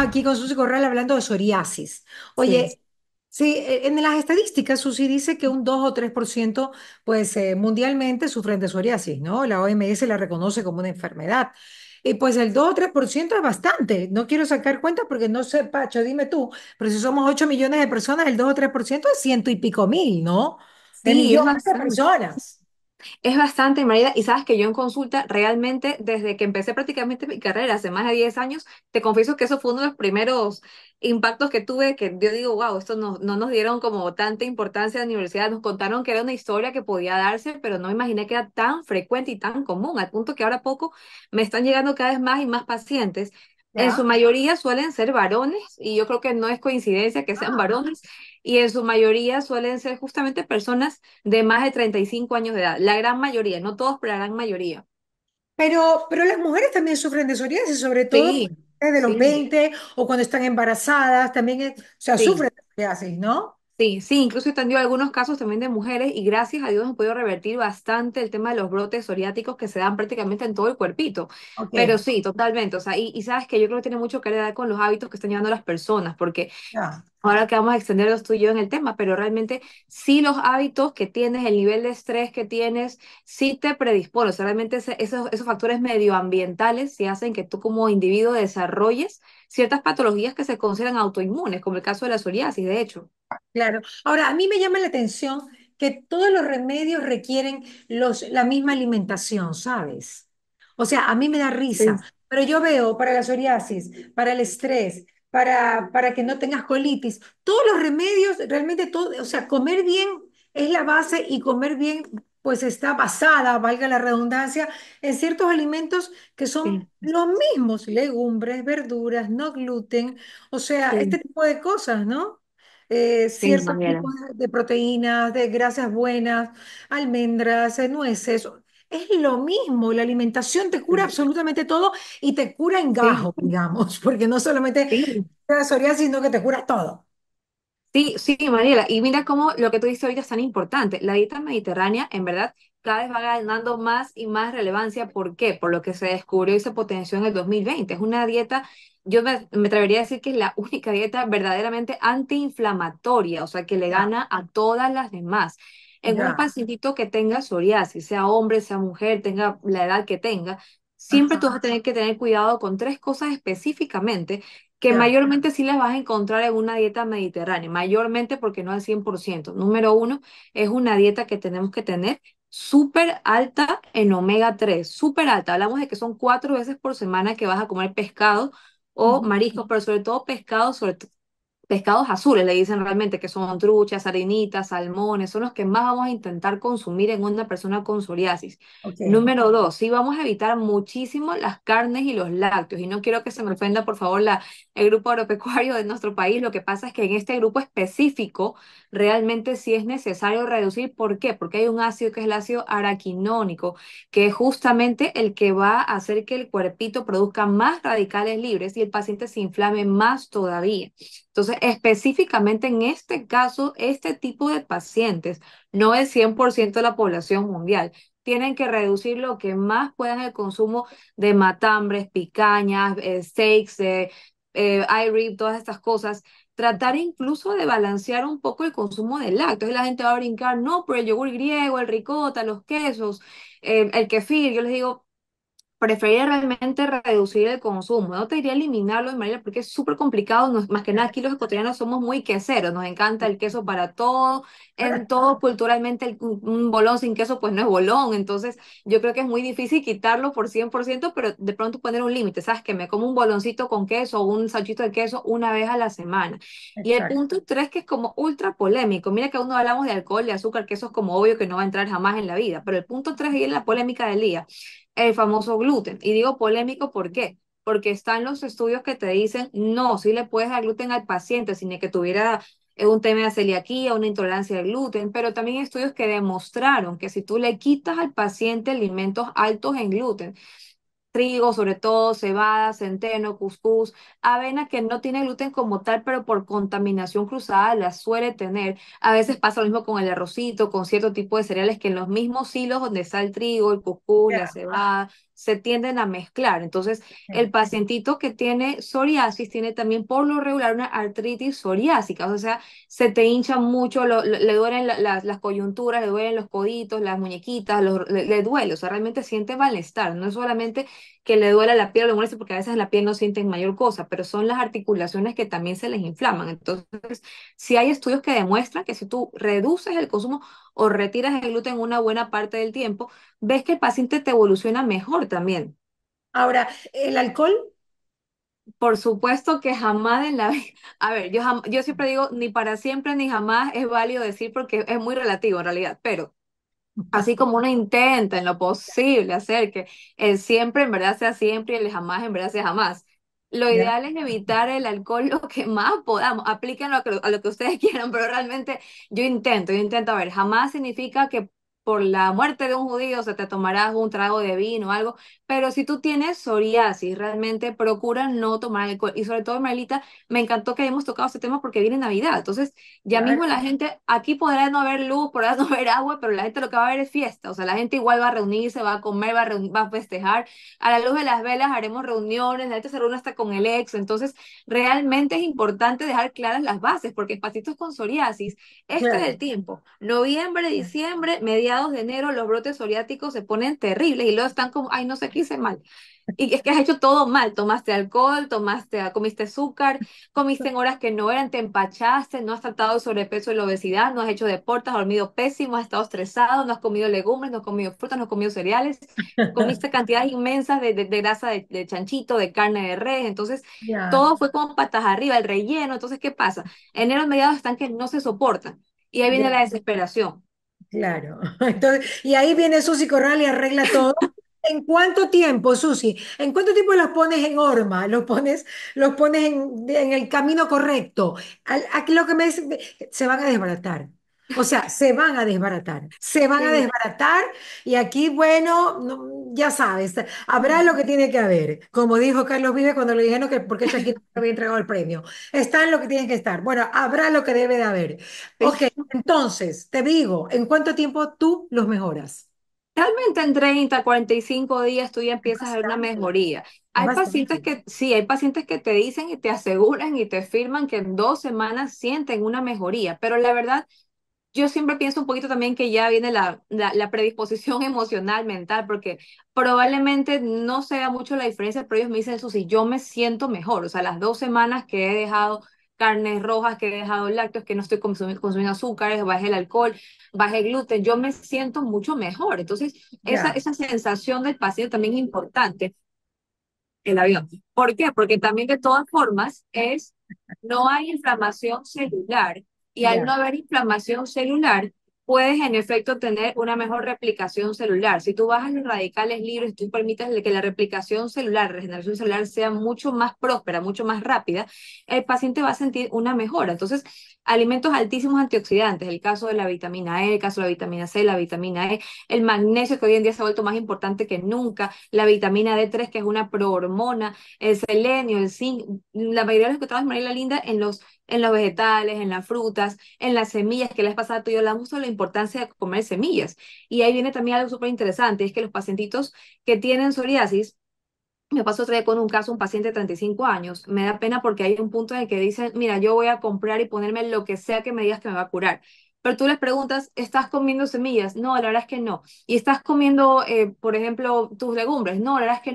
aquí con Susi Corral hablando de psoriasis. Oye, sí. E, en las estadísticas, Susi dice que un 2 o 3% pues, eh, mundialmente sufren de psoriasis, ¿no? La OMS la reconoce como una enfermedad. Y pues el 2 o 3% es bastante. No quiero sacar cuentas porque no sé, Pacho, dime tú, pero si somos 8 millones de personas, el 2 o 3% es ciento y pico mil, ¿no? De sí, millones de personas. Es bastante, María, y sabes que yo en consulta realmente desde que empecé prácticamente mi carrera hace más de 10 años, te confieso que eso fue uno de los primeros impactos que tuve, que yo digo, wow, esto no, nos dieron como tanta importancia en la universidad, nos contaron que era una historia que podía darse, pero no imaginé que era tan frecuente y tan común, al punto que ahora poco me están llegando cada vez más y más pacientes en su mayoría suelen ser varones y yo creo que no es coincidencia que sean ah. varones y en su mayoría suelen ser justamente personas de más de 35 años de edad. La gran mayoría, no todos, pero la gran mayoría. Pero, pero las mujeres también sufren de psoriasis, sobre todo de desde los 20 o cuando están embarazadas, también, o sea, sufren de ¿no? Sí, sí, incluso extendió algunos casos también de mujeres y gracias a Dios han podido revertir bastante el tema de los brotes psoriáticos que se dan prácticamente en todo el cuerpito. Pero sí, totalmente. O sea, y, sabes que yo creo que tiene mucho que ver con los hábitos que están llevando las personas, porque ahora que vamos a extender tú y yo en el tema, pero realmente sí los hábitos que tienes, el nivel de estrés que tienes, sí te predispones. realmente esos, factores medioambientales sí hacen que tú como individuo desarrolles ciertas patologías que se consideran autoinmunes, como el caso de la psoriasis, de hecho. Claro. Ahora, a mí me llama la atención que todos los remedios requieren los, la misma alimentación, ¿sabes? O sea, a mí me da risa, pero yo veo para la psoriasis, para el estrés, para, que no tengas colitis. Todos los remedios, realmente todo, o sea, comer bien es la base y comer bien pues está basada, valga la redundancia, en ciertos alimentos que son los mismos, legumbres, verduras, no gluten, o sea, este tipo de cosas, ¿no? Eh, ciertos tipos de, de proteínas, de grasas buenas, almendras, eh, nueces, es lo mismo, la alimentación te cura absolutamente todo y te cura en gajo, digamos, porque no solamente sí. la psoriasis, sino que te cura todo. Sí, sí, Mariela, y mira cómo lo que tú dices ahorita es tan importante. La dieta mediterránea, en verdad, cada vez va ganando más y más relevancia. ¿Por qué? Por lo que se descubrió y se potenció en el 2020. Es una dieta, yo me, me atrevería a decir que es la única dieta verdaderamente antiinflamatoria, o sea, que le gana a todas las demás en un pacientito que tenga psoriasis, sea hombre, sea mujer, tenga la edad que tenga, siempre tú vas a tener que tener cuidado con tres cosas específicamente que mayormente sí las vas a encontrar en una dieta mediterránea, mayormente porque no al 100%. Número uno, es una dieta que tenemos que tener súper alta en omega 3, súper alta. Hablamos de que son cuatro veces por semana que vas a comer pescado o mariscos, pero sobre todo pescado, sobre todo pescados azules, le dicen realmente que son truchas, harinitas, salmones, son los que más vamos a intentar consumir en una persona con psoriasis. Número dos, sí vamos a evitar muchísimo las carnes y los lácteos. Y no quiero que se me ofenda, por favor, el grupo agropecuario de nuestro país. Lo que pasa es que en este grupo específico realmente sí es necesario reducir. ¿Por qué? Porque hay un ácido que es el ácido araquinónico, que es justamente el que va a hacer que el cuerpito produzca más radicales libres y el paciente se inflame más todavía. Entonces, específicamente en este caso, este tipo de pacientes, no es 100% de la población mundial, tienen que reducir lo que más puedan el consumo de matambres, picañas, eh, steaks, eh, eh, iRib, todas estas cosas. Tratar incluso de balancear un poco el consumo de lácteos. Y la gente va a brincar, no, pero el yogur griego, el ricota, los quesos, el kefir. Yo les digo, preferiría realmente reducir el consumo. No te diría eliminarlo, manera porque es súper complicado. más que nada, aquí los ecuatorianos somos muy queseros. Nos encanta el queso para todo. En todo, culturalmente, un bolón sin queso, pues no es bolón. Entonces, yo creo que es muy difícil quitarlo por 100%, pero de pronto poner un límite. Sabes que me como un boloncito con queso o un salchito de queso una vez a la semana. Y el punto tres, que es como ultra polémico. Mira que aún no hablamos de alcohol y azúcar, que eso es como obvio que no va a entrar jamás en la vida. Pero el punto tres y es la polémica del día el famoso gluten. Y digo polémico, ¿por qué? Porque están los estudios que te dicen, no, si le puedes dar gluten al paciente sin que tuviera eh, un tema de celiaquía, una intolerancia al gluten, pero también estudios que demostraron que si tú le quitas al paciente alimentos altos en gluten, trigo, sobre todo cebada, centeno, cuscús, avena que no tiene gluten como tal, pero por contaminación cruzada la suele tener. A veces pasa lo mismo con el arrocito, con cierto tipo de cereales que en los mismos hilos donde está el trigo, el cuscús, la cebada, se tienden a mezclar. Entonces, el pacientito que tiene psoriasis tiene también por lo regular una artritis psoriásica, o sea, se te hincha mucho, le duelen las, coyunturas, le duelen los coditos, las muñequitas, le, le, duele, o sea, realmente siente malestar, no es solamente que le duela la piel lo le porque a veces la piel no sienten mayor cosa, pero son las articulaciones que también se les inflaman. Entonces, si hay estudios que demuestran que si tú reduces el consumo o retiras el gluten una buena parte del tiempo, ves que el paciente te evoluciona mejor también. Ahora, ¿el alcohol? Por supuesto que jamás en la vida. A ver, yo, yo siempre digo, ni para siempre ni jamás es válido decir porque es muy relativo en realidad, pero así como uno intenta en lo posible hacer que el siempre en verdad sea siempre y el jamás en verdad sea jamás. Lo ideal es evitar el alcohol lo que más podamos. Aplíquenlo a, lo que ustedes quieran, pero realmente yo intento, yo intento a ver. Jamás significa que por la muerte de un judío, o sea, te tomarás un trago de vino o algo, pero si tú tienes psoriasis, realmente procura no tomar alcohol. Y sobre todo, Marilita, me encantó que hayamos tocado este tema porque viene Navidad. Entonces, ya mismo la gente, aquí podrá no haber luz, podrá no haber agua, pero la gente lo que va a ver es fiesta. O sea, la gente igual va a reunirse, va a comer, va a, va a festejar. A la luz de las velas haremos reuniones, la gente se reúne hasta con el ex. Entonces, realmente es importante dejar claras las bases, porque pasitos con psoriasis, este es el tiempo. Noviembre, diciembre, mediados de enero los brotes psoriáticos se ponen terribles y luego están como, ay, no sé qué hice mal. Y es que has hecho todo mal, tomaste alcohol, tomaste, ah, comiste azúcar, comiste en horas que no eran, te empachaste, no has tratado el sobrepeso y la obesidad, no has hecho deportes, has dormido pésimo, has estado estresado, no has comido legumbres, no has comido frutas, no has comido cereales, comiste cantidades inmensas de, de, grasa de, chanchito, de carne de res, entonces todo fue como patas arriba, el relleno, entonces ¿qué pasa? Enero mediados están que no se soportan y ahí viene la desesperación Claro. Entonces, y ahí viene Susi Corral y arregla todo. ¿En cuánto tiempo, Susi? ¿En cuánto tiempo los pones en horma? ¿Los pones, los pones en, el camino correcto? Aquí lo que me se van a desbaratar. O sea, se van a desbaratar, se van a desbaratar y aquí, bueno, ya sabes, habrá lo que tiene que haber. Como dijo Carlos Vive cuando le dijeron que porque Shakira había entregado el premio. en lo que tiene que estar. Bueno, habrá lo que debe de haber. Ok, entonces, te digo, ¿en cuánto tiempo tú los mejoras? Realmente en 30, 45 días tú ya empiezas a ver una mejoría. Hay pacientes que, sí, hay pacientes que te dicen y te aseguran y te firman que en dos semanas sienten una mejoría, pero la verdad yo siempre pienso un poquito también que ya viene la, la, predisposición emocional, mental, porque probablemente no sea mucho la diferencia, pero ellos me dicen eso, si yo me siento mejor, o sea, las dos semanas que he dejado carnes rojas, que he dejado lácteos, que no estoy consumiendo, azúcares, bajé el alcohol, bajé el gluten, yo me siento mucho mejor. Entonces, esa, esa sensación del paciente también es importante, el avión. ¿Por qué? Porque también de todas formas es, no hay inflamación celular y al no haber inflamación celular, puedes en efecto tener una mejor replicación celular. Si tú bajas los radicales libres, tú permites que la replicación celular, regeneración celular sea mucho más próspera, mucho más rápida, el paciente va a sentir una mejora. Entonces, alimentos altísimos antioxidantes, el caso de la vitamina E, el caso de la vitamina C, la vitamina E, el magnesio que hoy en día se ha vuelto más importante que nunca, la vitamina D3 que es una prohormona, el selenio, el zinc, la mayoría de los que trabajas María Linda en los en los vegetales, en las frutas, en las semillas que les pasada tú y yo hablamos sobre importancia de comer semillas. Y ahí viene también algo súper interesante, es que los pacientitos que tienen psoriasis, me pasó otra vez con un caso, un paciente de 35 años, me da pena porque hay un punto en el que dicen, mira, yo voy a comprar y ponerme lo que sea que me digas que me va a curar pero tú les preguntas, ¿estás comiendo semillas? No, la verdad es que no. ¿Y estás comiendo, eh, por ejemplo, tus legumbres? No, la verdad es que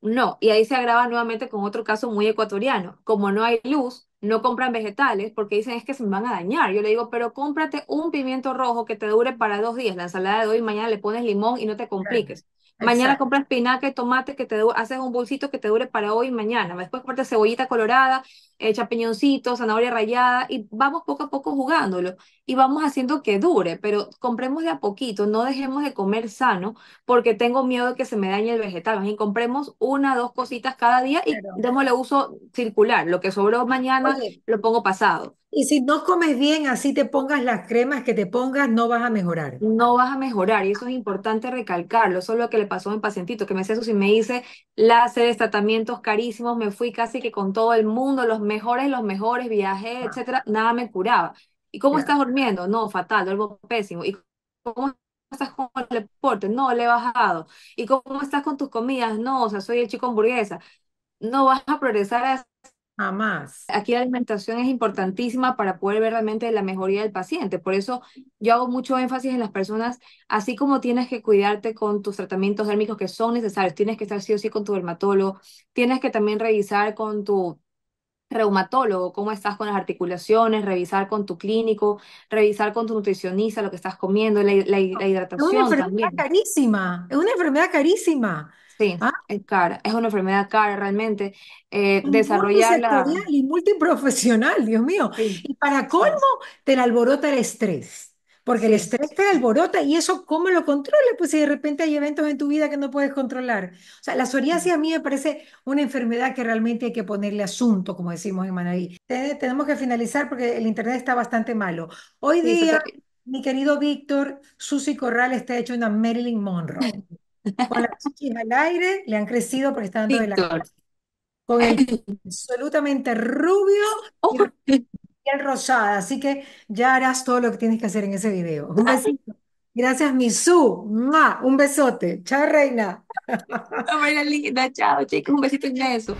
no, y ahí se agrava nuevamente con otro caso muy ecuatoriano. Como no hay luz, no compran vegetales porque dicen es que se van a dañar. Yo le digo, pero cómprate un pimiento rojo que te dure para dos días. La ensalada de hoy, mañana le pones limón y no te compliques. Mañana compras espinaca y tomate que te haces un bolsito que te dure para hoy y mañana. Después compras cebollita colorada eh, piñoncito, zanahoria rallada, y vamos poco a poco jugándolo y vamos haciendo que dure, pero compremos de a poquito, no dejemos de comer sano porque tengo miedo de que se me dañe el vegetal. Y compremos una, dos cositas cada día y démosle uso circular. Lo que sobró mañana lo pongo pasado. Y si no comes bien, así te pongas las cremas que te pongas, no vas a mejorar. No vas a mejorar, y eso es importante recalcarlo. Eso es lo que le pasó a un pacientito que me hace eso y me hice de tratamientos carísimos, me fui casi que con todo el mundo, los médicos mejores, los mejores viajes, etcétera, nada me curaba. ¿Y cómo estás durmiendo? No, fatal, duermo pésimo. ¿Y cómo estás con el deporte? No, le he bajado. ¿Y cómo estás con tus comidas? No, o sea, soy el chico hamburguesa. No vas a progresar Jamás. Aquí la alimentación es importantísima para poder ver realmente la mejoría del paciente. Por eso yo hago mucho énfasis en las personas, así como tienes que cuidarte con tus tratamientos dérmicos que son necesarios, tienes que estar sí o sí con tu dermatólogo, tienes que también revisar con tu reumatólogo, cómo estás con las articulaciones, revisar con tu clínico, revisar con tu nutricionista lo que estás comiendo, la, hidratación. Es una enfermedad carísima, es una enfermedad carísima. Sí, ah. es cara, es una enfermedad cara realmente. Eh, desarrollarla. Y multiprofesional, Dios mío. Y para colmo, te la alborota el estrés porque el estrés te alborota y eso cómo lo controles? pues si de repente hay eventos en tu vida que no puedes controlar. O sea, la psoriasis a mí me parece una enfermedad que realmente hay que ponerle asunto, como decimos en Manaví. tenemos que finalizar porque el internet está bastante malo. Hoy día, mi querido Víctor, Susi Corral está hecho una Marilyn Monroe. Con las chichis al aire, le han crecido porque está dando de la con el absolutamente rubio. Oh. Y piel rosada, así que ya harás todo lo que tienes que hacer en ese video. Un besito. Gracias, Misu. Ma Un besote. Chao, reina. Chao, Chao, Un besito inmenso.